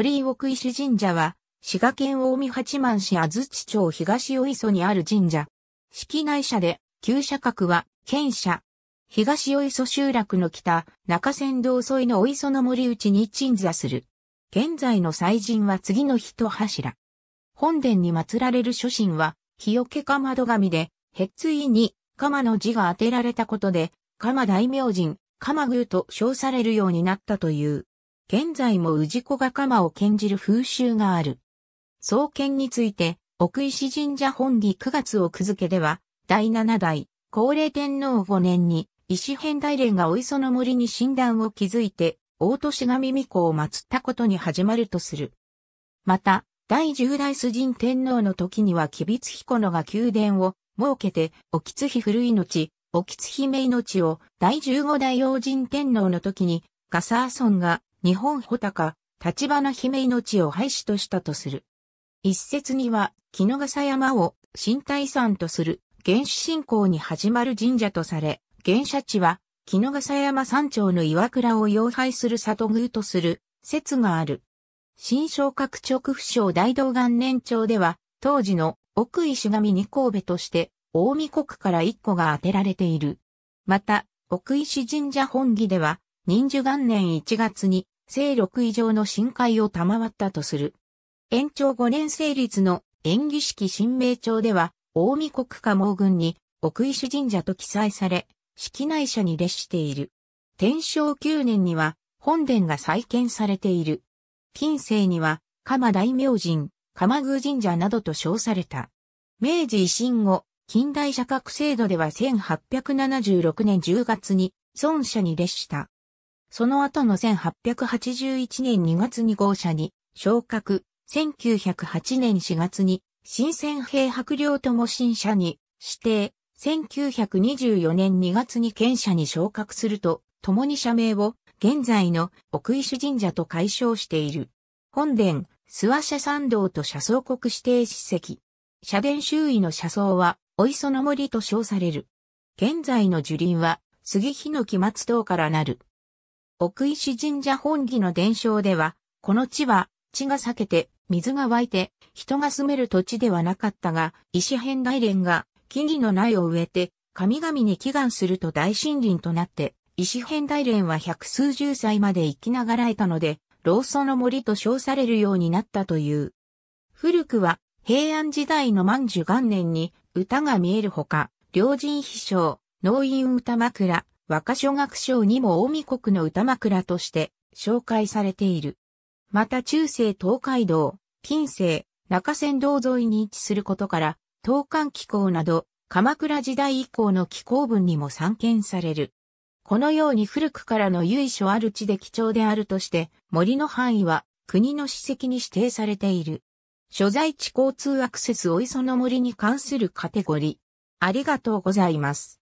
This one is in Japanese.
鳥居奥石神社は、滋賀県近江八幡市安土町東大磯にある神社。式内社で、旧社格は、県社。東大磯集落の北、中山道沿いのお磯の森内に鎮座する。現在の祭神は次の一柱。本殿に祀られる諸神は、日よけか戸神で、へっついに、鎌の字が当てられたことで、鎌大明神、鎌宮と称されるようになったという。現在も氏子が鎌を献じる風習がある。創建について、奥石神社本義9月をず付では、第7代、高齢天皇5年に、石変大連がお磯の森に神断を築いて、大都市神御子を祀ったことに始まるとする。また、第10代崇神天皇の時には吉備津彦野が宮殿を設けて、お吉妃古い後、沖津姫命を、第15代王神天皇の時に、ガサーが日本穂高、立花姫命を廃止としたとする。一説には、木笠山を新大山とする原始信仰に始まる神社とされ、原社地は、木笠山山頂の岩倉を擁拝する里宮とする説がある。新昇格直府省大道元年朝では、当時の奥井主神二神戸として、大見国から一個が当てられている。また、奥石神社本義では、忍寿元年1月に、聖六以上の深海を賜ったとする。延長5年成立の演技式新名帳では、大見国家盲軍に奥石神社と記載され、式内社に列している。天正9年には本殿が再建されている。近世には、鎌大明神、鎌宮神社などと称された。明治維新後、近代社格制度では1876年10月に、孫社に列した。その後の1881年2月に号車に昇格、1908年4月に新鮮兵白領とも新社に指定、1924年2月に県社に昇格すると、共に社名を現在の奥石神社と解消している。本殿、諏訪社参道と社僧国指定史跡。社殿周囲の社僧は、お磯の森と称される。現在の樹林は、杉日の木松等からなる。奥石神社本義の伝承では、この地は、地が裂けて、水が湧いて、人が住める土地ではなかったが、石変大連が、木々の苗を植えて、神々に祈願すると大森林となって、石変大連は百数十歳まで生きながらえたので、老祖の森と称されるようになったという。古くは、平安時代の万寿元年に、歌が見えるほか、良人秘書、農院歌枕、和歌書学賞にも近江国の歌枕として紹介されている。また中世東海道、近世、中山道沿いに位置することから、東韓気候など、鎌倉時代以降の気候文にも散見される。このように古くからの由緒ある地で貴重であるとして、森の範囲は国の史跡に指定されている。所在地交通アクセスお磯の森に関するカテゴリー。ありがとうございます。